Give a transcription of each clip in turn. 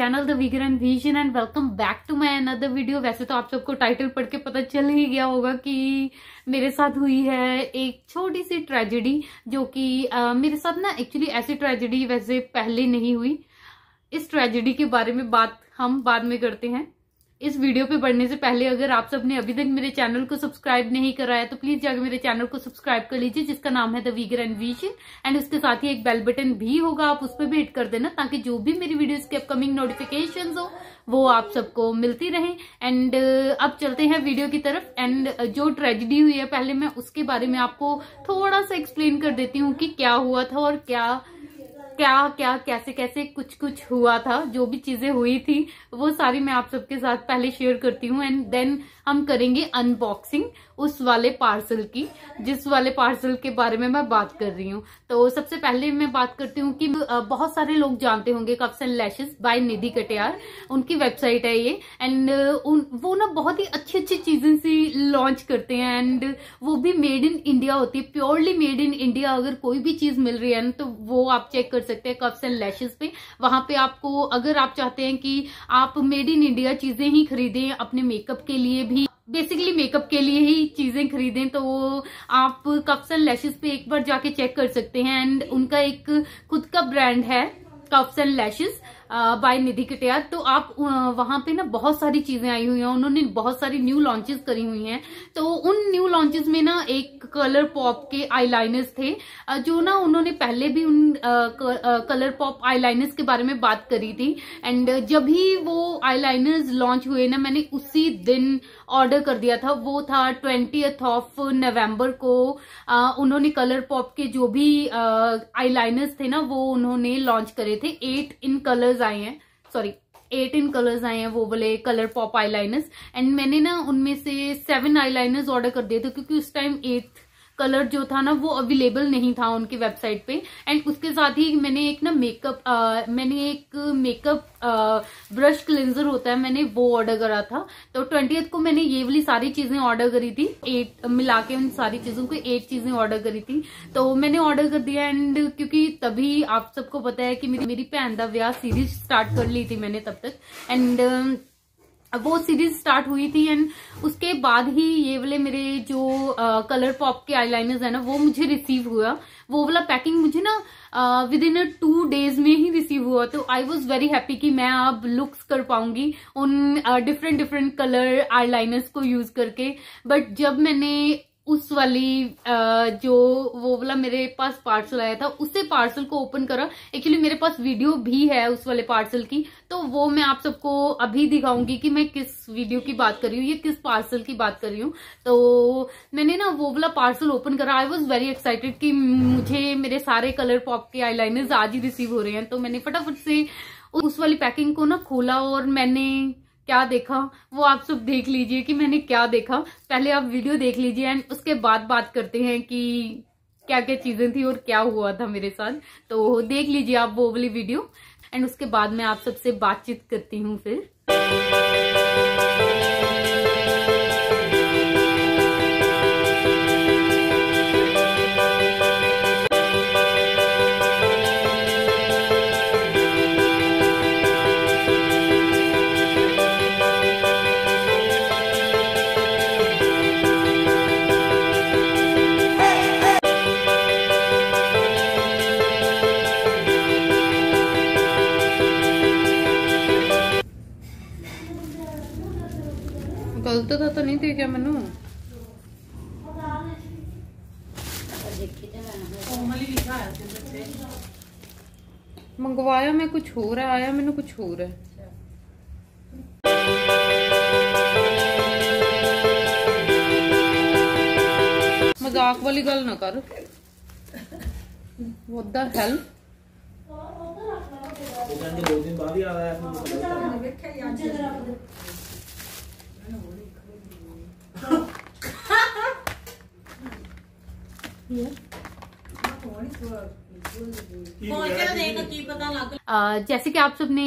Channel the विगरन vision and welcome back to my another video वैसे तो आप सबको टाइटल पढ़ के पता चल ही गया होगा कि मेरे साथ हुई है एक छोटी सी ट्रेजेडी जो कि मेरे साथ ना एक्चुअली ऐसी ट्रेजेडी वैसे पहले नहीं हुई इस ट्रेजेडी के बारे में बात हम बाद में करते हैं इस वीडियो पे बढ़ने से पहले अगर आप सबने अभी तक मेरे चैनल को सब्सक्राइब नहीं करा है तो प्लीज जाकर मेरे चैनल को सब्सक्राइब कर लीजिए जिसका नाम है द वीगर एंड विजन एंड उसके साथ ही एक बेल बटन भी होगा आप उस पर भी हिट कर देना ताकि जो भी मेरी वीडियोस की अपकमिंग नोटिफिकेशन हो वो आप सबको मिलती रहे एंड uh, अब चलते हैं वीडियो की तरफ एंड uh, जो ट्रेजिडी हुई है पहले मैं उसके बारे में आपको थोड़ा सा एक्सप्लेन कर देती हूँ कि क्या हुआ था और क्या क्या क्या कैसे कैसे कुछ कुछ हुआ था जो भी चीजें हुई थी वो सारी मैं आप सबके साथ पहले शेयर करती हूँ एंड देन हम करेंगे अनबॉक्सिंग उस वाले पार्सल की जिस वाले पार्सल के बारे में मैं बात कर रही हूँ तो सबसे पहले मैं बात करती हूँ कि बहुत सारे लोग जानते होंगे Cuffs and Lashes by Nidhi Katiyar उनकी वेबसाइट है ये एंड वो ना बहुत ही अच्छी अच्छी चीजें से लॉन्च करते हैं एंड वो भी मेड इन इंडिया होती है प्योरली मेड इन इंडिया अगर कोई भी चीज मिल रही है ना तो वो आप चेक कर सकते हैं कप्स एंड लैशेज पे वहां पे आपको अगर आप चाहते हैं कि आप मेड इन इंडिया चीजें ही खरीदें अपने मेकअप के लिए भी बेसिकली मेकअप के लिए ही चीजें खरीदें तो वो आप कप्स एंड लैशेस पे एक बार जाके चेक कर सकते हैं एंड उनका एक खुद का ब्रांड है Cuffs and Lashes by Nidhi Katiya तो आप वहां पे ना बहुत सारी चीजें आई हुई हैं उन्होंने बहुत सारी न्यू लॉन्चेस करी हुई हैं तो उन न्यू लॉन्चेस में ना एक कलर पॉप के आईलाइनर्स थे जो ना उन्होंने पहले भी उन कलर पॉप आईलाइनर्स के बारे में बात करी थी एंड जब ही वो आईलाइनर्स लॉन्च हुए ना मैंने उसी दिन ऑर्डर कर दिया था वो था ट्वेंटी ऑफ नवम्बर को आ, उन्होंने कलर पॉप के जो भी आईलाइनर्स थे ना वो उन्होंने लॉन्च करे थे एट इन कलर्स आए हैं सॉरी एट इन कलर्स आए हैं वो बोले कलर पॉप आईलाइनर्स एंड मैंने ना उनमें से सेवन आईलाइनर्स ऑर्डर कर दिए थे क्योंकि उस टाइम एट कलर जो था ना वो अवेलेबल नहीं था उनकी वेबसाइट पे एंड उसके साथ ही मैंने एक ना मेकअप मैंने एक मेकअप ब्रश क्लिनजर होता है मैंने वो ऑर्डर करा था तो ट्वेंटी को मैंने ये वाली सारी चीजें ऑर्डर करी थी एट मिला के उन सारी चीजों को एट चीजें ऑर्डर करी थी तो मैंने ऑर्डर कर दिया एंड क्योंकि तभी आप सबको पता है कि मेरी मेरी भैन का ब्याह सीरीज स्टार्ट कर ली थी मैंने तब तक एंड वो सीरीज स्टार्ट हुई थी एंड उसके बाद ही ये वाले मेरे जो कलर पॉप के आईलाइनर्स है ना वो मुझे रिसीव हुआ वो वाला पैकिंग मुझे ना विद इन टू डेज में ही रिसीव हुआ तो आई वॉज वेरी हैप्पी कि मैं अब लुक्स कर पाऊंगी उन डिफरेंट डिफरेंट कलर आईलाइनर्स को यूज करके बट जब मैंने उस वाली जो वो वाला मेरे पास पार्सल आया था उसे पार्सल को ओपन करा एक्चुअली मेरे पास वीडियो भी है उस वाले पार्सल की तो वो मैं आप सबको अभी दिखाऊंगी कि मैं किस वीडियो की बात कर रही हूँ या किस पार्सल की बात कर रही हूँ तो मैंने ना वो वाला पार्सल ओपन करा आई वॉज वेरी एक्साइटेड कि मुझे मेरे सारे कलर पॉप के आई आज ही रिसीव हो रहे हैं तो मैंने फटाफट से उस वाली पैकिंग को ना खोला और मैंने क्या देखा वो आप सब देख लीजिए कि मैंने क्या देखा पहले आप वीडियो देख लीजिए एंड उसके बाद बात करते हैं कि क्या क्या चीजें थी और क्या हुआ था मेरे साथ तो देख लीजिए आप वो वाली वीडियो एंड उसके बाद मैं आप सबसे बातचीत करती हूँ फिर क्या मैं मंगवाया मैं कुछ हो रहा आया मैं कुछ हो रहा मजाक वाली गल ना कर तो दो दिन बाद ही आ रहा है Yeah. जैसे कि आप सबने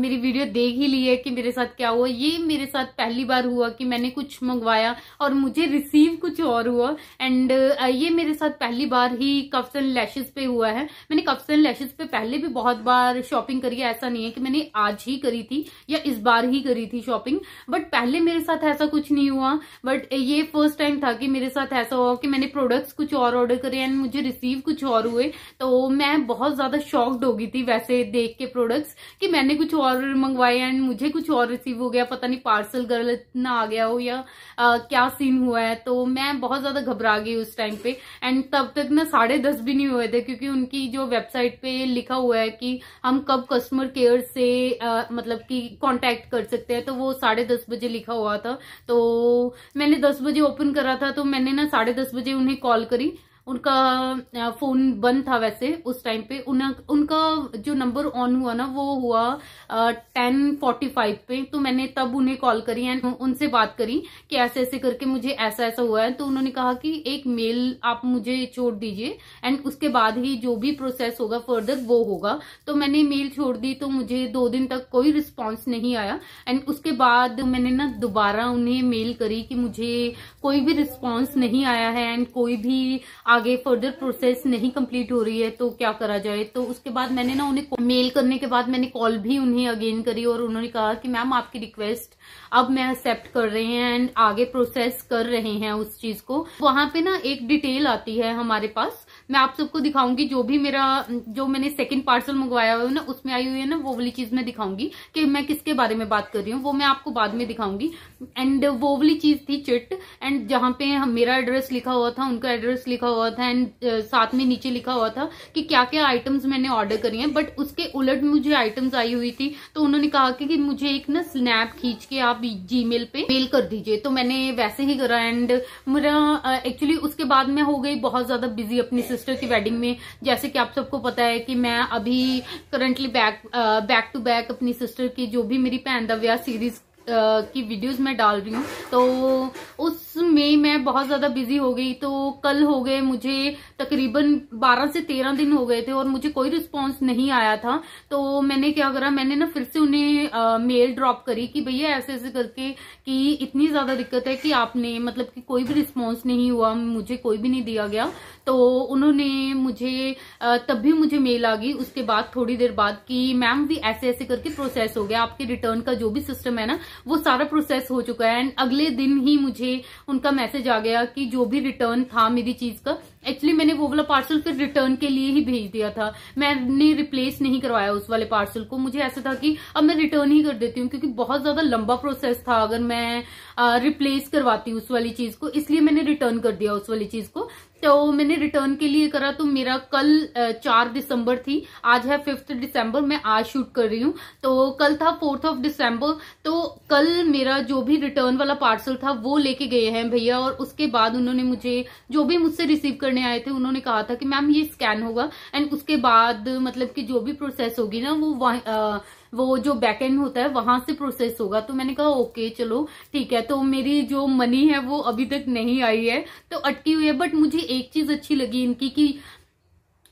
मेरी वीडियो देख ही ली है कि मेरे साथ क्या हुआ ये मेरे साथ पहली बार हुआ कि मैंने कुछ मंगवाया और मुझे रिसीव कुछ और हुआ एंड ये मेरे साथ पहली बार ही कप्स एंड लैशेज पे हुआ है मैंने कप्स एंड लैशेज पे पहले भी बहुत बार शॉपिंग करी है ऐसा नहीं है कि मैंने आज ही करी थी या इस बार ही करी थी शॉपिंग बट पहले मेरे साथ ऐसा कुछ नहीं हुआ बट ये फर्स्ट टाइम था कि मेरे साथ ऐसा हुआ कि मैंने प्रोडक्ट्स कुछ और ऑर्डर करे एंड मुझे रिसीव कुछ और हुए तो तो मैं बहुत ज्यादा शॉक्ड हो गई थी वैसे देख के प्रोडक्ट्स कि मैंने कुछ और मंगवाए एंड मुझे कुछ और रिसीव हो गया पता नहीं पार्सल गलत ना आ गया हो या आ, क्या सीन हुआ है तो मैं बहुत ज्यादा घबरा गई उस टाइम पे एंड तब तक ना साढ़े दस भी नहीं हुए थे क्योंकि उनकी जो वेबसाइट पे लिखा हुआ है कि हम कब कस्टमर केयर से आ, मतलब कि कॉन्टेक्ट कर सकते हैं तो वो साढ़े दस बजे लिखा हुआ था तो मैंने दस बजे ओपन करा था तो मैंने ना साढ़े दस बजे उन्हें कॉल करी उनका फोन बंद था वैसे उस टाइम पे उन, उनका जो नंबर ऑन हुआ ना वो हुआ टेन फोर्टी फाइव पे तो मैंने तब उन्हें कॉल करी एंड उनसे बात करी कि ऐसे ऐसे करके मुझे ऐसा ऐसा हुआ है तो उन्होंने कहा कि एक मेल आप मुझे छोड़ दीजिए एंड उसके बाद ही जो भी प्रोसेस होगा फर्दर वो होगा तो मैंने मेल छोड़ दी तो मुझे दो दिन तक कोई रिस्पॉन्स नहीं आया एंड उसके बाद मैंने ना दोबारा उन्हें मेल करी कि मुझे कोई भी रिस्पॉन्स नहीं आया है एंड कोई भी आगे फर्दर प्रोसेस नहीं कंप्लीट हो रही है तो क्या करा जाए तो उसके बाद मैंने ना उन्हें मेल करने के बाद मैंने कॉल भी उन्हें अगेन करी और उन्होंने कहा कि मैम आपकी रिक्वेस्ट अब मैं एक्सेप्ट कर रहे हैं एंड आगे प्रोसेस कर रहे हैं उस चीज को वहां पे ना एक डिटेल आती है हमारे पास मैं आप सबको दिखाऊंगी जो भी मेरा जो मैंने सेकंड पार्सल मंगवाया हुआ है ना उसमें आई हुई है ना वो वाली चीज मैं दिखाऊंगी कि मैं किसके बारे में बात कर रही हूँ वो मैं आपको बाद में दिखाऊंगी एंड वो वाली चीज थी चिट एंड जहाँ पे मेरा एड्रेस लिखा हुआ था उनका एड्रेस लिखा हुआ था एंड साथ में नीचे लिखा हुआ था कि क्या क्या आइटम्स मैंने ऑर्डर करी है बट उसके उलट मुझे आइटम्स आई हुई थी तो उन्होंने कहा कि, मुझे एक ना स्नैप खींच के आप मेल पे मेल कर दीजिए तो मैंने वैसे ही करा एंड मेरा एक्चुअली उसके बाद में हो गई बहुत ज्यादा बिजी अपनी सिस्टर की वेडिंग में जैसे कि आप सबको पता है कि मैं अभी currently back back to back अपनी सिस्टर की जो भी मेरी भैन दव्या सीरीज की वीडियोस मैं डाल रही हूँ तो उसमें मैं बहुत ज्यादा बिजी हो गई तो कल हो गए मुझे तकरीबन 12 से 13 दिन हो गए थे और मुझे कोई रिस्पांस नहीं आया था तो मैंने क्या करा मैंने ना फिर से उन्हें मेल ड्रॉप करी कि भैया ऐसे ऐसे करके कि इतनी ज्यादा दिक्कत है कि आपने मतलब कि कोई भी रिस्पॉन्स नहीं हुआ मुझे कोई भी नहीं दिया गया तो उन्होंने मुझे तब भी मुझे मेल आ गई उसके बाद थोड़ी देर बाद कि मैम भी ऐसे ऐसे करके प्रोसेस हो गया आपके रिटर्न का जो भी सिस्टम है ना वो सारा प्रोसेस हो चुका है एंड अगले दिन ही मुझे उनका मैसेज आ गया कि जो भी रिटर्न था मेरी चीज का एक्चुअली मैंने वो वाला पार्सल फिर रिटर्न के लिए ही भेज दिया था मैंने रिप्लेस नहीं करवाया उस वाले पार्सल को मुझे ऐसा था कि अब मैं रिटर्न ही कर देती हूँ क्योंकि बहुत ज्यादा लंबा प्रोसेस था अगर मैं रिप्लेस करवाती उस वाली चीज को इसलिए मैंने रिटर्न कर दिया उस वाली चीज को तो मैंने रिटर्न के लिए करा तो मेरा कल चार दिसंबर थी आज है फिफ्थ दिसंबर मैं आज शूट कर रही हूँ तो कल था फोर्थ ऑफ दिसंबर तो कल मेरा जो भी रिटर्न वाला पार्सल था वो लेके गए हैं भैया और उसके बाद उन्होंने मुझे जो भी मुझसे रिसीव कर करने आए थे उन्होंने कहा था कि मैम ये स्कैन होगा एंड उसके बाद मतलब कि जो भी प्रोसेस होगी ना वो आ, वो जो बैक एंड होता है वहां से प्रोसेस होगा तो मैंने कहा ओके चलो ठीक है तो मेरी जो मनी है वो अभी तक नहीं आई है तो अटकी हुई है बट मुझे एक चीज अच्छी लगी इनकी कि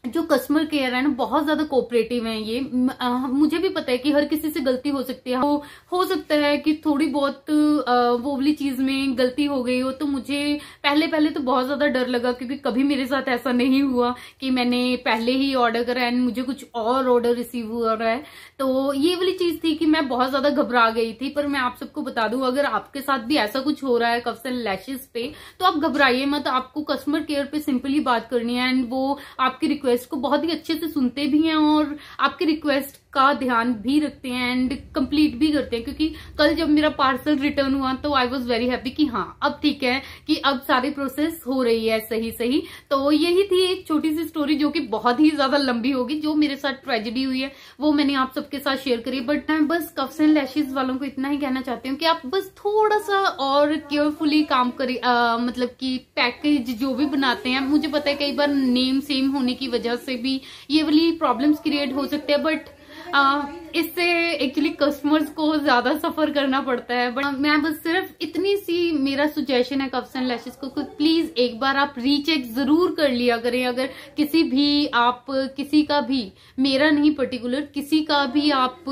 जो कस्टमर केयर है ना बहुत ज्यादा कोऑपरेटिव है ये आ, मुझे भी पता है कि हर किसी से गलती हो सकती है हो, हो सकता है कि थोड़ी बहुत आ, वो वाली चीज में गलती हो गई हो तो मुझे पहले पहले तो बहुत ज्यादा डर लगा क्योंकि कभी मेरे साथ ऐसा नहीं हुआ कि मैंने पहले ही ऑर्डर करा एंड मुझे कुछ और ऑर्डर रिसीव हो रहा है तो ये वाली चीज थी कि मैं बहुत ज्यादा घबरा गई थी पर मैं आप सबको बता दू अगर आपके साथ भी ऐसा कुछ हो रहा है कफ्स एंड लैशेज पे तो आप घबराइए मत आपको कस्टमर केयर पे सिंपली बात करनी है एंड वो आपकी रिक्वेस्ट रिक्वेस्ट को बहुत ही अच्छे से सुनते भी हैं और आपकी रिक्वेस्ट का ध्यान भी रखते हैं एंड कंप्लीट भी करते हैं क्योंकि कल जब मेरा पार्सल रिटर्न हुआ तो आई वॉज वेरी हैप्पी कि हाँ अब ठीक है कि अब सारी प्रोसेस हो रही है सही सही तो यही थी एक छोटी सी स्टोरी जो कि बहुत ही ज्यादा लंबी होगी जो मेरे साथ ट्रेजिडी हुई है वो मैंने आप सबके साथ शेयर करी बट मैं बस कफ्स एंड लैशेज वालों को इतना ही कहना चाहती हूँ कि आप बस थोड़ा सा और केयरफुली काम करे मतलब कि पैकेज जो भी बनाते हैं मुझे पता है कई बार नेम सेम होने की वजह से भी ये वाली प्रॉब्लम्स क्रिएट हो सकते हैं बट Um, इससे एक्चुअली कस्टमर्स को ज्यादा सफर करना पड़ता है बट मैं बस सिर्फ इतनी सी मेरा सुजेशन है कप्स एंड लैशेज को प्लीज एक बार आप रीचेक जरूर कर लिया करें अगर किसी भी आप किसी का भी मेरा नहीं पर्टिकुलर किसी का भी आप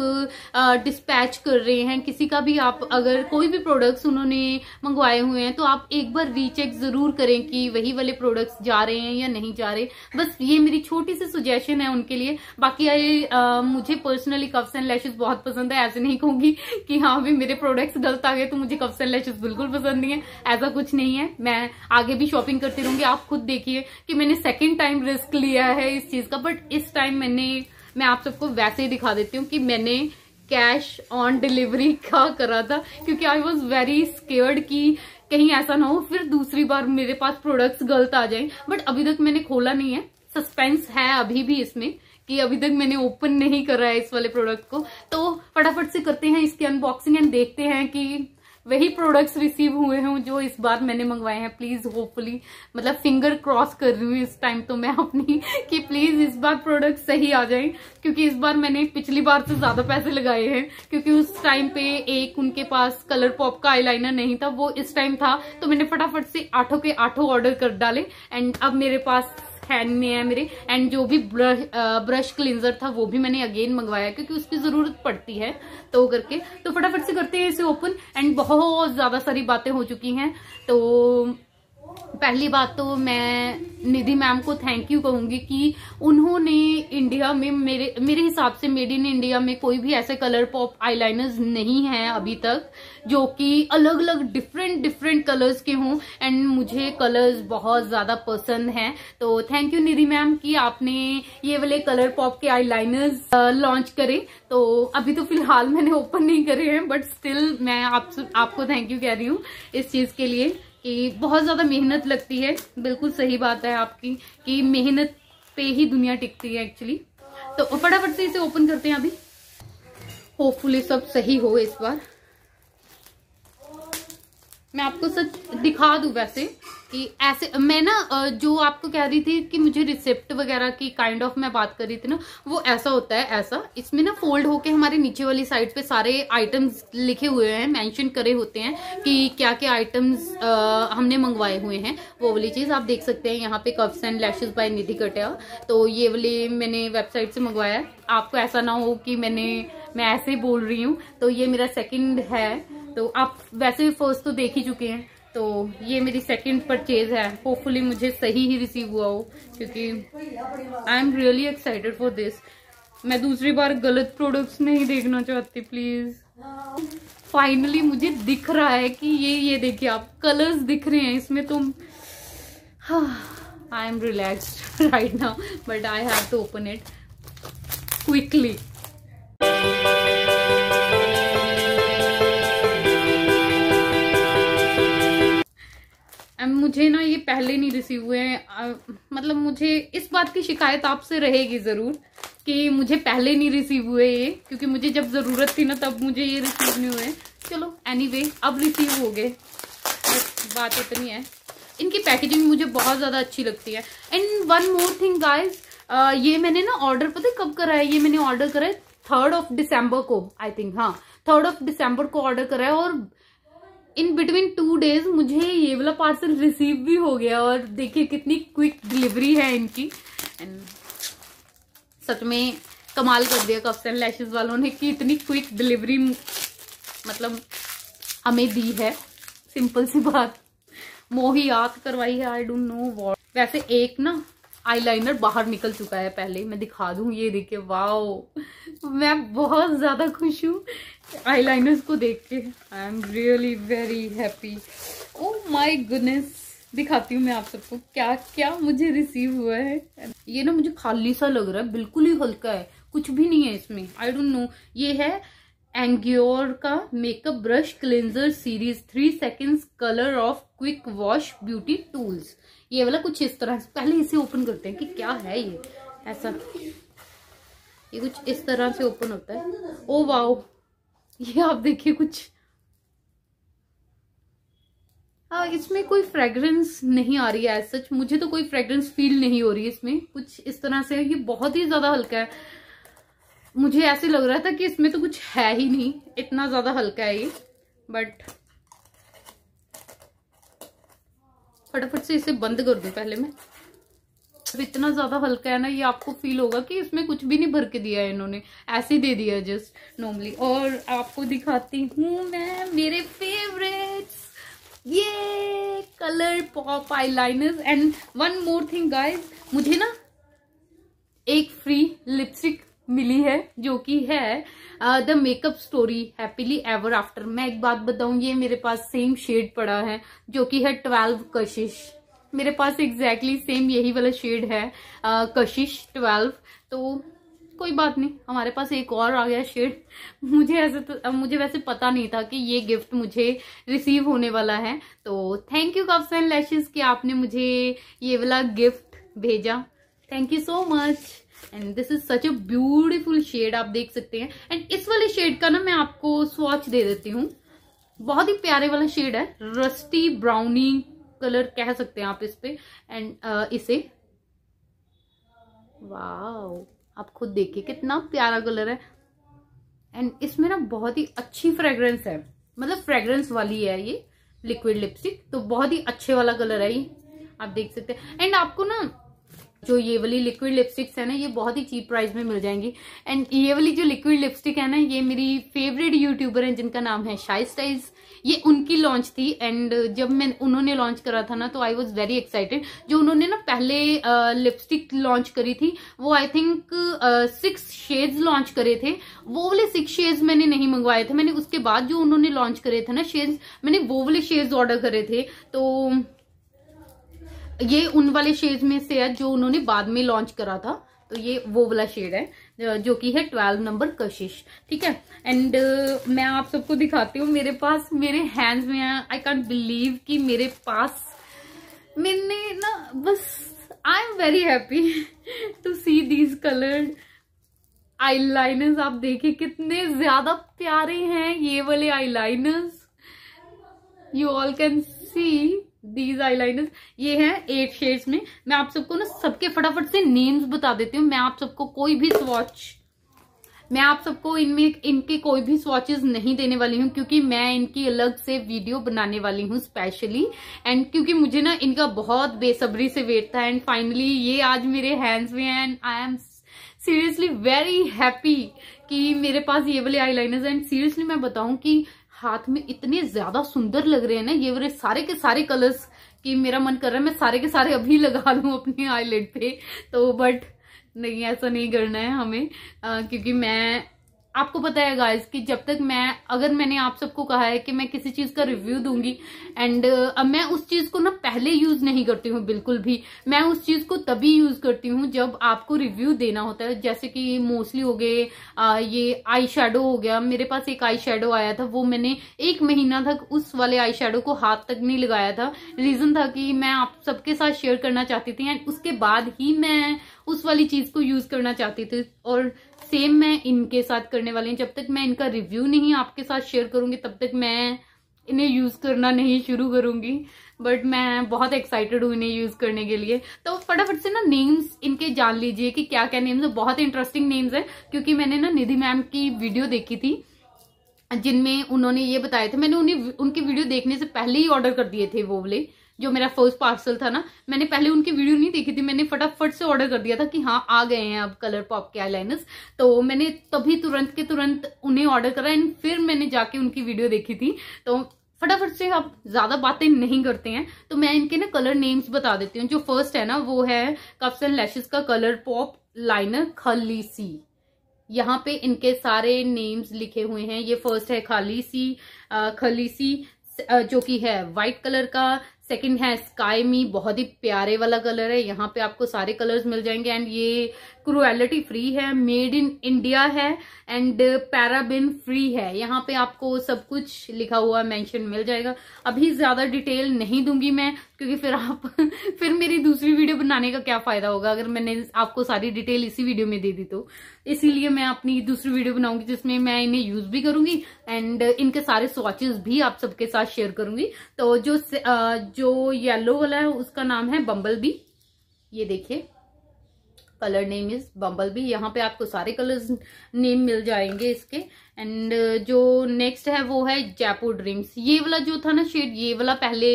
डिस्पैच कर रहे हैं किसी का भी आप अगर कोई भी प्रोडक्ट्स उन्होंने मंगवाए हुए हैं तो आप एक बार रीचेक जरूर करें कि वही वाले प्रोडक्ट्स जा रहे हैं या नहीं जा रहे बस ये मेरी छोटी सी सुजेशन है उनके लिए बाकी आ, मुझे personally Cuffs Cuffs and Lashes बहुत पसंद है ऐसे नहीं कहूंगी कि हाँ भी मेरे प्रोडक्ट्स गलत आ गए तो मुझे कप्स एंड लैशेज बिल्कुल पसंद नहीं है ऐसा कुछ नहीं है मैं आगे भी शॉपिंग करती रहूंगी आप खुद देखिए कि मैंने सेकेंड टाइम रिस्क लिया है इस चीज का बट इस टाइम मैंने मैं आप सबको वैसे ही दिखा देती हूँ कि मैंने कैश ऑन डिलीवरी का करा था क्योंकि आई वॉज वेरी स्केयर्ड कि कहीं ऐसा ना हो फिर दूसरी बार मेरे पास प्रोडक्ट्स गलत आ जाए बट अभी तक मैंने खोला नहीं है सस्पेंस है अभी भी इसमें कि अभी तक मैंने ओपन नहीं करा है इस वाले प्रोडक्ट को तो फटाफट से करते हैं इसकी अनबॉक्सिंग एंड देखते हैं कि वही प्रोडक्ट्स रिसीव हुए हैं जो इस बार मैंने मंगवाए हैं प्लीज होपफुली मतलब फिंगर क्रॉस कर रही हूँ इस टाइम तो मैं अपनी कि प्लीज इस बार प्रोडक्ट सही आ जाए क्योंकि इस बार मैंने पिछली बार से तो ज्यादा पैसे लगाए हैं क्योंकि उस टाइम पे एक उनके पास कलर पॉप का आईलाइनर नहीं था वो इस टाइम था तो मैंने फटाफट से आठों के आठों ऑर्डर कर डाले एंड अब मेरे पास फैन में है मेरे एंड जो भी ब्रश ब्रश क्लिनजर था वो भी मैंने अगेन मंगवाया क्योंकि उसकी ज़रूरत पड़ती है तो करके तो फटाफट से करते हैं इसे ओपन एंड बहुत ज़्यादा सारी बातें हो चुकी हैं तो पहली बात तो मैं निधि मैम को थैंक यू कहूंगी कि उन्होंने इंडिया में मेरे मेरे हिसाब से मेड इन इंडिया में कोई भी ऐसे कलर पॉप आईलाइनर्स नहीं हैं अभी तक जो कि अलग अलग डिफरेंट डिफरेंट कलर्स के हों एंड मुझे कलर्स बहुत ज़्यादा पसंद हैं तो थैंक यू निधि मैम कि आपने ये वाले कलर पॉप के आईलाइनर्स लॉन्च करे तो अभी तो फिलहाल मैंने ओपन नहीं करे हैं बट स्टिल मैं आप, आपको थैंक यू कह रही हूँ इस चीज़ के लिए कि बहुत ज़्यादा मेहनत लगती है बिल्कुल सही बात है आपकी कि मेहनत पे ही दुनिया टिकती है एक्चुअली तो फटाफट से इसे ओपन करते हैं अभी होपफुली सब सही हो इस बार मैं आपको सच दिखा दूँ वैसे कि ऐसे मैं ना जो आपको कह रही थी कि मुझे रिसिप्ट वगैरह की काइंड kind ऑफ of मैं बात कर रही थी ना वो ऐसा होता है ऐसा इसमें ना फोल्ड होके हमारे नीचे वाली साइड पे सारे आइटम्स लिखे हुए हैं मेंशन करे होते हैं कि क्या क्या आइटम्स हमने मंगवाए हुए हैं वो वाली चीज़ आप देख सकते हैं यहाँ पे Cuffs and Lashes by Nidhi Katiya तो ये वाली मैंने वेबसाइट से मंगवाया आपको ऐसा ना हो कि मैंने मैं ऐसे ही बोल रही हूँ तो ये मेरा सेकेंड है तो आप वैसे भी फर्स्ट तो देख ही चुके हैं तो ये मेरी सेकंड परचेज है होपफुली मुझे सही ही रिसीव हुआ हो क्योंकि I am really excited for this मैं दूसरी बार गलत प्रोडक्ट्स नहीं देखना चाहती प्लीज़ फाइनली मुझे दिख रहा है कि ये ये देखिए आप कलर्स दिख रहे हैं इसमें तुम I am relax right now but I have to open it quickly and मुझे ना ये पहले नहीं रिसीव हुए हैं मतलब मुझे इस बात की शिकायत आपसे रहेगी ज़रूर कि मुझे पहले नहीं रिसीव हुए ये क्योंकि मुझे जब ज़रूरत थी ना तब मुझे ये रिसीव नहीं हुए चलो एनीवे anyway, अब रिसीव हो गए बात इतनी है इनकी पैकेजिंग मुझे बहुत ज़्यादा अच्छी लगती है and one more thing guys ये मैंने ना ऑर्डर पता कब करा है ये मैंने ऑर्डर करा है थर्ड ऑफ दिसंबर को आई थिंक हाँ थर्ड ऑफ दिसंबर को ऑर्डर करा है और इन बिटवीन टू डेज मुझे ये वाला पार्सल रिसीव भी हो गया और देखिए कितनी क्विक डिलीवरी है इनकी एंड सच में कमाल कर दिया कप्स एंड लैशेज वालों ने कि इतनी क्विक डिलीवरी मतलब हमें दी है सिंपल सी बात मोही याद करवाई है आई डोंट नो वॉट वैसे एक ना आईलाइनर बाहर निकल चुका है पहले मैं दिखा दूँ ये देखे वाओ मैं बहुत ज़्यादा खुश हूँ आईलाइनर्स को देख के I am really very happy oh my goodness दिखाती हूँ मैं आप सबको क्या क्या मुझे रिसीव हुआ है ये ना मुझे खाली सा लग रहा है बिल्कुल ही हल्का है कुछ भी नहीं है इसमें आई डोंट नो ये है एंग्योर का makeup brush cleanser series three seconds colour of quick wash beauty tools ये वाला कुछ इस तरह से पहले इसे ओपन करते हैं कि क्या है ये ऐसा ये कुछ इस तरह से ओपन होता है ओ वाओ ये आप देखिए कुछ हाँ इसमें कोई फ्रेगरेंस नहीं आ रही है एज सच मुझे तो कोई फ्रेगरेंस फील नहीं हो रही है इसमें कुछ इस तरह से ये बहुत ही ज़्यादा हल्का है मुझे ऐसे लग रहा था कि इसमें तो कुछ है ही नहीं इतना ज़्यादा हल्का है ये बट फटाफट से इसे बंद कर दूँ पहले मैं अब इतना ज़्यादा हल्का है ना ये आपको फील होगा कि इसमें कुछ भी नहीं भर के दिया है इन्होंने ऐसे ही दे दिया जस्ट नॉर्मली और आपको दिखाती हूँ मैं मेरे फेवरेट्स ये colour pop eye and one more thing guys मुझे ना एक फ्री लिपस्टिक मिली है जो कि है the makeup story happily ever after मैं एक बात बताऊं ये मेरे पास सेम शेड पड़ा है जो कि है ट्वेल्व कशिश मेरे पास एग्जैक्टली exactly सेम यही वाला शेड है आ, कशिश ट्वेल्व तो कोई बात नहीं हमारे पास एक और आ गया शेड मुझे ऐसे तो मुझे वैसे पता नहीं था कि ये गिफ्ट मुझे रिसीव होने वाला है तो thank you Cuffs and Lashes कि आपने मुझे ये वाला गिफ्ट भेजा thank you so much and this is such a beautiful shade आप देख सकते हैं एंड इस वाले शेड का ना मैं आपको स्वॉच दे देती हूँ बहुत ही प्यारे वाला शेड है रस्टी ब्राउनी कलर कह सकते हैं आप इस पे एंड uh, इसे वाह आप खुद देखिए कितना प्यारा कलर है एंड इसमें ना बहुत ही अच्छी फ्रेग्रेंस है मतलब फ्रेग्रेंस वाली है ये लिक्विड लिपस्टिक तो बहुत ही अच्छे वाला कलर है ये आप देख सकते हैं एंड आपको ना जो ये वाली लिक्विड लिपस्टिक्स है ना ये बहुत ही चीप प्राइस में मिल जाएंगी एंड ये वाली जो लिक्विड लिपस्टिक है ना ये मेरी फेवरेट यूट्यूबर है जिनका नाम है शाई स्टाइल्स ये उनकी लॉन्च थी एंड जब मैं उन्होंने लॉन्च करा था ना तो आई वॉज वेरी एक्साइटेड जो उन्होंने ना पहले लिपस्टिक लॉन्च करी थी वो I think six shades launch करे थे वो वाले सिक्स शेड्स मैंने नहीं मंगवाए थे मैंने उसके बाद जो उन्होंने लॉन्च करे थे ना शेड्स मैंने वो वाले शेड्स ऑर्डर करे थे तो ये उन वाले शेड में से है जो उन्होंने बाद में लॉन्च करा था तो ये वो वाला शेड है जो कि है ट्वेल्व नंबर कशिश ठीक है एंड uh, मैं आप सबको दिखाती हूँ मेरे पास मेरे हैंड्स में है आई कॉन्ट बिलीव कि मेरे पास मैंने ना बस I am very happy to see these coloured liners आप देखिए कितने ज्यादा प्यारे हैं ये वाले liners you all can see these eyeliners ये है एट शेड्स में मैं आप सबको ना सबके फटाफट से नेम्स बता देती हूँ मैं आप सबको कोई भी स्वॉच मैं आप सबको इनमें इनके कोई भी स्वॉचेस नहीं देने वाली हूँ क्योंकि मैं इनकी अलग से वीडियो बनाने वाली हूँ स्पेशली एंड क्योंकि मुझे ना इनका बहुत बेसब्री से वेट था एंड फाइनली ये आज मेरे हैंड्स में and I am seriously very happy कि मेरे पास ये वाले आई लाइनर्स एंड सीरियसली मैं बताऊं कि हाथ में इतने ज्यादा सुंदर लग रहे हैं ना ये मेरे सारे के सारे कलर्स की मेरा मन कर रहा है मैं सारे के सारे अभी लगा लू अपने आईलेट पे तो बट नहीं ऐसा नहीं करना है हमें आ, क्योंकि मैं आपको पता है गाइज कि जब तक मैं अगर मैंने आप सबको कहा है कि मैं किसी चीज का रिव्यू दूंगी एंड अब मैं उस चीज को ना पहले यूज नहीं करती हूँ बिल्कुल भी मैं उस चीज को तभी यूज करती हूँ जब आपको रिव्यू देना होता है जैसे कि मोस्टली हो गए ये आई शेडो हो गया मेरे पास एक आई शेडो आया था वो मैंने एक महीना तक उस वाले आई शेडो को हाथ तक नहीं लगाया था रीजन था कि मैं आप सबके साथ शेयर करना चाहती थी एंड उसके बाद ही मैं उस वाली चीज को यूज करना चाहती थी और सेम मैं इनके साथ करने वाली हूँ जब तक मैं इनका रिव्यू नहीं आपके साथ शेयर करूंगी तब तक मैं इन्हें यूज करना नहीं शुरू करूंगी बट मैं बहुत एक्साइटेड हूँ इन्हें यूज करने के लिए तो फटाफट से ना नेम्स इनके जान लीजिए कि क्या क्या नेम्स है बहुत इंटरेस्टिंग नेम्स है क्योंकि मैंने ना निधि मैम की वीडियो देखी थी जिनमें उन्होंने ये बताए थे मैंने उन्हें उनकी वीडियो देखने से पहले ही ऑर्डर कर दिए थे वो वाले जो मेरा फर्स्ट पार्सल था ना मैंने पहले उनकी वीडियो नहीं देखी थी मैंने फटाफट से ऑर्डर कर दिया था कि हाँ आ गए हैं अब कलर पॉप के आईलाइनर्स तो मैंने तभी तुरंत के तुरंत उन्हें ऑर्डर करा एंड फिर मैंने जाके उनकी वीडियो देखी थी तो फटाफट से आप ज्यादा बातें नहीं करते हैं तो मैं इनके ना कलर नेम्स बता देती हूँ जो फर्स्ट है ना वो है कप्स एंड लैशेज का कलर पॉप लाइनर खली सी यहाँ पे इनके सारे नेम्स लिखे हुए हैं ये फर्स्ट है खाली सी खली सी जो कि है वाइट कलर का सेकंड है स्काई मी बहुत ही प्यारे वाला कलर है यहाँ पे आपको सारे कलर्स मिल जाएंगे एंड ये क्रुएलिटी फ्री है मेड इन इंडिया है एंड पैराबिन फ्री है यहाँ पे आपको सब कुछ लिखा हुआ मेंशन मिल जाएगा अभी ज्यादा डिटेल नहीं दूंगी मैं क्योंकि फिर आप फिर मेरी दूसरी वीडियो बनाने का क्या फायदा होगा अगर मैंने आपको सारी डिटेल इसी वीडियो में दे दी तो इसीलिए मैं अपनी दूसरी वीडियो बनाऊंगी जिसमें मैं इन्हें यूज भी करूंगी एंड इनके सारे स्वाचेस भी आप सबके साथ शेयर करूंगी तो जो जो येलो वाला है उसका नाम है बम्बल ये देखिए कलर नेम इज बम्बल भी यहाँ पे आपको सारे कलर्स नेम मिल जाएंगे इसके एंड uh, जो नेक्स्ट है वो है जयपुर ड्रीम्स ये वाला जो था ना शेड ये वाला पहले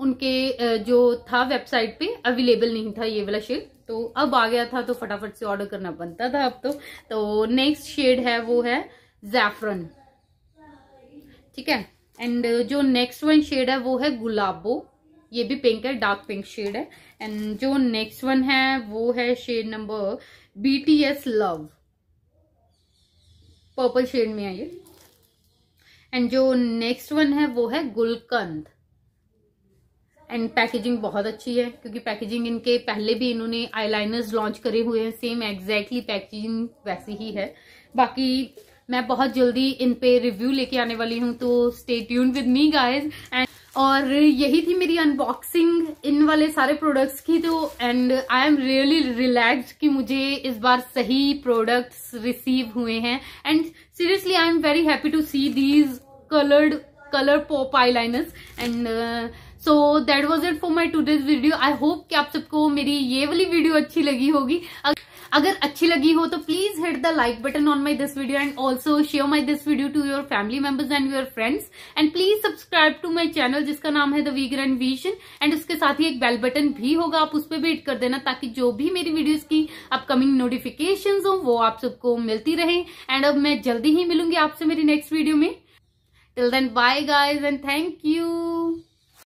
उनके uh, जो था वेबसाइट पे अवेलेबल नहीं था ये वाला शेड तो अब आ गया था तो फटाफट से ऑर्डर करना बनता था अब तो तो नेक्स्ट शेड है वो है जैफरन ठीक है एंड uh, जो नेक्स्ट वन शेड है वो है गुलाबो ये भी पिंक है डार्क पिंक शेड है एंड जो नेक्स्ट वन है वो है shade number B T S love purple shade में है ये एंड जो नेक्स्ट वन है वो है गुलकंद एंड पैकेजिंग बहुत अच्छी है क्योंकि पैकेजिंग इनके पहले भी इन्होंने आईलाइनर्स लॉन्च करे हुए हैं सेम एग्जैक्टली पैकेजिंग वैसी ही है बाकी मैं बहुत जल्दी इन पे रिव्यू लेके आने वाली हूँ तो stay tune with me guys and और यही थी मेरी अनबॉक्सिंग इन वाले सारे प्रोडक्ट्स की तो and I am really relax कि मुझे इस बार सही प्रोडक्ट्स रिसीव हुए हैं and seriously I am very happy to see these coloured colour pop eye liners and so that was it for my today's video I hope कि आप सबको मेरी ये वाली वीडियो अच्छी लगी होगी अगर अच्छी लगी हो तो please hit the like button on my this video and also share my this video to your family members and your friends and please subscribe to my channel जिसका नाम है the V and vision and उसके साथ ही एक bell button भी होगा आप उस पर भी हिट कर देना ताकि जो भी मेरी वीडियोज की अपकमिंग नोटिफिकेशन हो वो आप सबको मिलती रहे एंड अब मैं जल्दी ही मिलूंगी आपसे मेरी नेक्स्ट वीडियो में till then bye guys and thank you